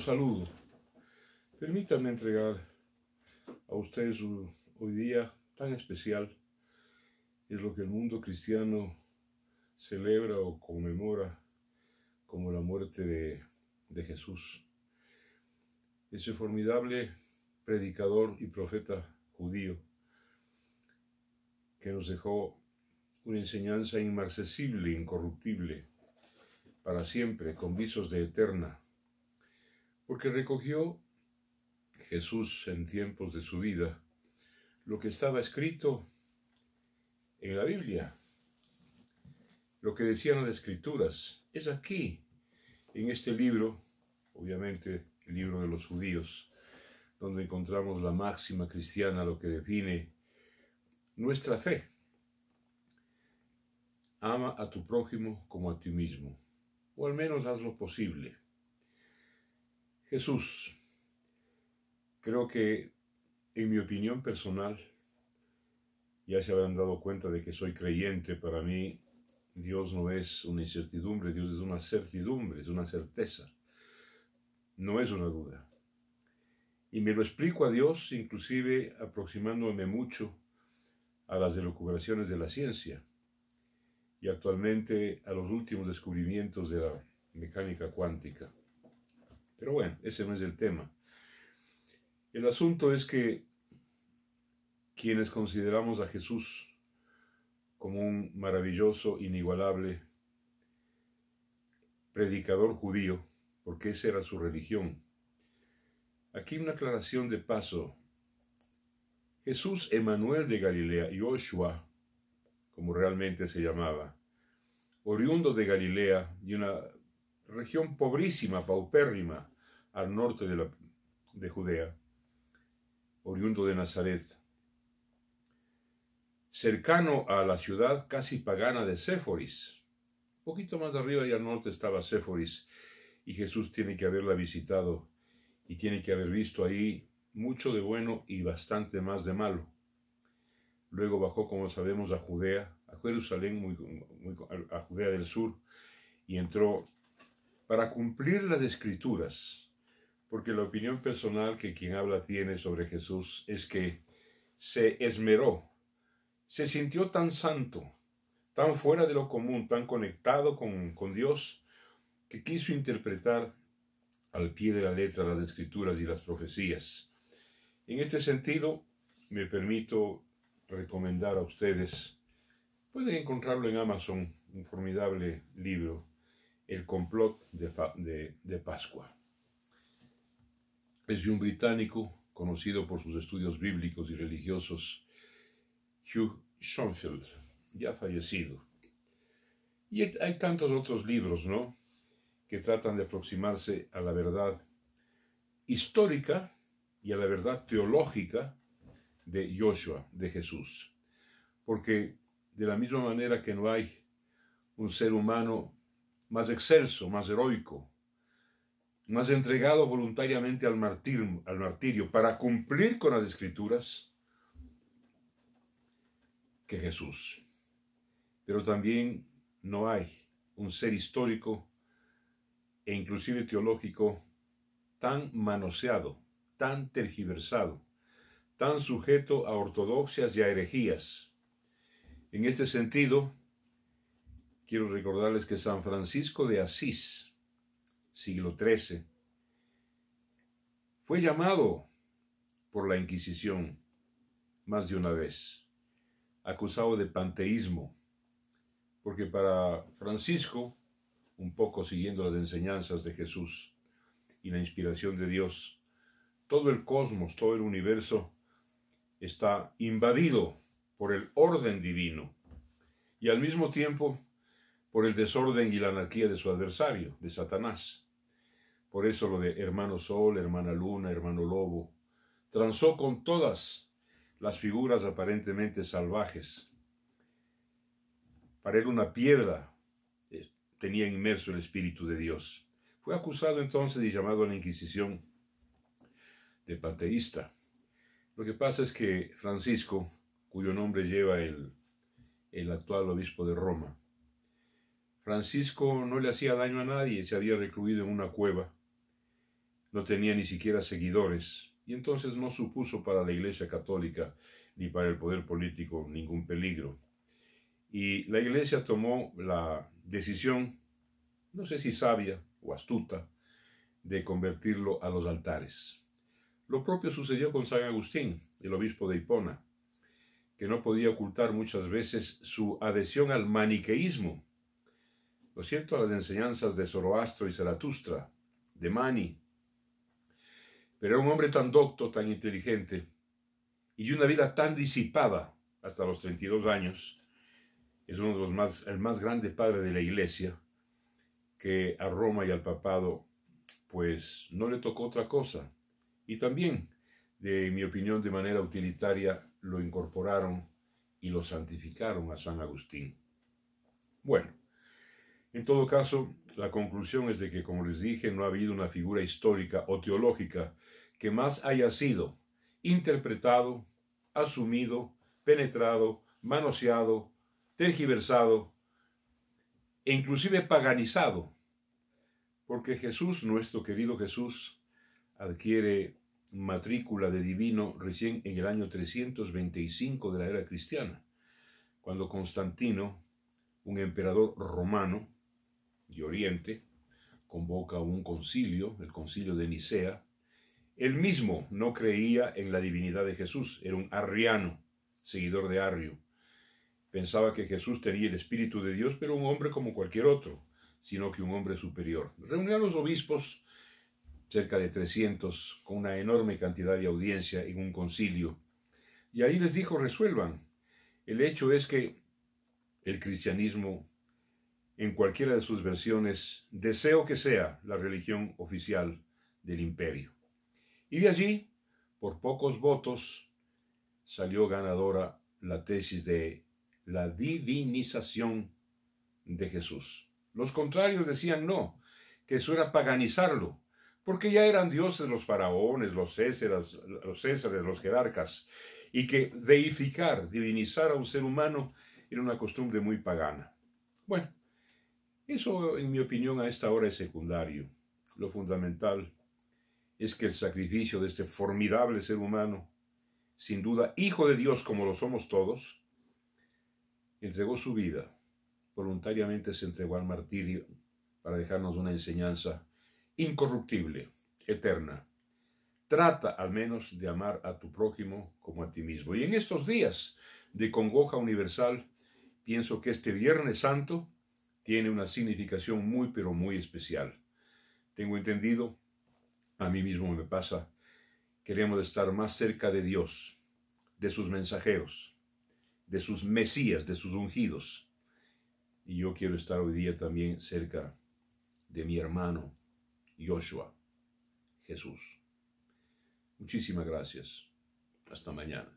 saludo. Permítanme entregar a ustedes hoy día tan especial. Es lo que el mundo cristiano celebra o conmemora como la muerte de, de Jesús. Ese formidable predicador y profeta judío que nos dejó una enseñanza inmarcesible, incorruptible, para siempre, con visos de eterna porque recogió Jesús en tiempos de su vida lo que estaba escrito en la Biblia, lo que decían las escrituras, es aquí, en este libro, obviamente el libro de los judíos, donde encontramos la máxima cristiana, lo que define nuestra fe. Ama a tu prójimo como a ti mismo, o al menos haz lo posible. Jesús, creo que en mi opinión personal, ya se habrán dado cuenta de que soy creyente, para mí Dios no es una incertidumbre, Dios es una certidumbre, es una certeza, no es una duda. Y me lo explico a Dios, inclusive aproximándome mucho a las elucubraciones de la ciencia y actualmente a los últimos descubrimientos de la mecánica cuántica. Pero bueno, ese no es el tema. El asunto es que quienes consideramos a Jesús como un maravilloso, inigualable predicador judío, porque esa era su religión. Aquí una aclaración de paso. Jesús Emanuel de Galilea, Joshua, como realmente se llamaba, oriundo de Galilea, y una región pobrísima, paupérrima, al norte de, la, de Judea, oriundo de Nazaret, cercano a la ciudad casi pagana de Séforis. Un poquito más arriba y al norte estaba Séforis, y Jesús tiene que haberla visitado y tiene que haber visto ahí mucho de bueno y bastante más de malo. Luego bajó, como sabemos, a Judea, a Jerusalén, muy, a Judea del Sur, y entró para cumplir las escrituras, porque la opinión personal que quien habla tiene sobre Jesús es que se esmeró, se sintió tan santo, tan fuera de lo común, tan conectado con, Dios, que quiso interpretar al pie de la letra las escrituras y las profecías. En este sentido, me permito recomendar a ustedes, pueden encontrarlo en Amazon, un formidable libro el complot de, Pascua. Es de un británico conocido por sus estudios bíblicos y religiosos, Hugh Schoenfeld, ya fallecido. Y hay, tantos otros libros, ¿no?, que tratan de aproximarse a la verdad histórica y a la verdad teológica de Joshua, de Jesús. Porque de la misma manera que no hay un ser humano más excelso, más heroico, más entregado voluntariamente al martirio, al martirio para cumplir con las escrituras que Jesús. Pero también no hay un ser histórico e inclusive teológico tan manoseado, tan tergiversado, tan sujeto a ortodoxias y a herejías. En este sentido, quiero recordarles que San Francisco de Asís, siglo XIII, fue llamado por la Inquisición más de una vez, acusado de panteísmo, porque para Francisco, un poco siguiendo las enseñanzas de Jesús y la inspiración de Dios, todo el cosmos, todo el universo está invadido por el orden divino y al mismo tiempo por el desorden y la anarquía de su adversario, de Satanás. Por eso lo de hermano sol, hermana luna, hermano lobo, transó con todas las figuras aparentemente salvajes. Para él una piedra eh, tenía inmerso el Espíritu de Dios. Fue acusado entonces y llamado a la Inquisición de panteísta. Lo que pasa es que Francisco, cuyo nombre lleva el actual obispo de Roma, Francisco no le hacía daño a nadie, se había recluido en una cueva. No tenía ni siquiera seguidores, y entonces no supuso para la Iglesia Católica ni para el poder político ningún peligro. Y la Iglesia tomó la decisión, no sé si sabia o astuta, de convertirlo a los altares. Lo propio sucedió con San Agustín, el obispo de Hipona, que no podía ocultar muchas veces su adhesión al maniqueísmo, lo cierto?, a las enseñanzas de Zoroastro y Zaratustra, de Mani. Pero era un hombre tan docto, tan inteligente, y de una vida tan disipada hasta los 32 años, es uno de los más, el más grande padre de la iglesia, que a Roma y al papado, pues no le tocó otra cosa. Y también, de mi opinión, de manera utilitaria, lo incorporaron y lo santificaron a San Agustín. Bueno, en todo caso, la conclusión es de que, como les dije, no ha habido una figura histórica o teológica que más haya sido interpretado, asumido, penetrado, manoseado, tergiversado e inclusive paganizado, porque Jesús, nuestro querido Jesús, adquiere matrícula de divino recién en el año 325 de la era cristiana, cuando Constantino, un emperador romano, y Oriente, convoca un concilio, el concilio de Nicea. Él mismo no creía en la divinidad de Jesús, era un arriano, seguidor de Arrio. Pensaba que Jesús tenía el Espíritu de Dios, pero un hombre como cualquier otro, sino que un hombre superior. Reunió a los obispos, cerca de 300, con una enorme cantidad de audiencia en un concilio. Y ahí les dijo, resuelvan. El hecho es que el cristianismo en cualquiera de sus versiones, deseo que sea la religión oficial del imperio. Y de allí, por pocos votos, salió ganadora la tesis de la divinización de Jesús. Los contrarios decían no, que eso era paganizarlo, porque ya eran dioses los faraones, los césares, los, jerarcas, y que deificar, divinizar a un ser humano era una costumbre muy pagana. Bueno, eso, en mi opinión, a esta hora es secundario. Lo fundamental es que el sacrificio de este formidable ser humano, sin duda hijo de Dios como lo somos todos, entregó su vida, voluntariamente se entregó al martirio para dejarnos una enseñanza incorruptible, eterna. Trata al menos de amar a tu prójimo como a ti mismo. Y en estos días de congoja universal, pienso que este Viernes Santo tiene una significación muy, pero muy especial. Tengo entendido, a mí mismo me pasa, queremos estar más cerca de Dios, de sus mensajeros, de sus mesías, de sus ungidos. Y yo quiero estar hoy día también cerca de mi hermano Joshua, Jesús. Muchísimas gracias. Hasta mañana.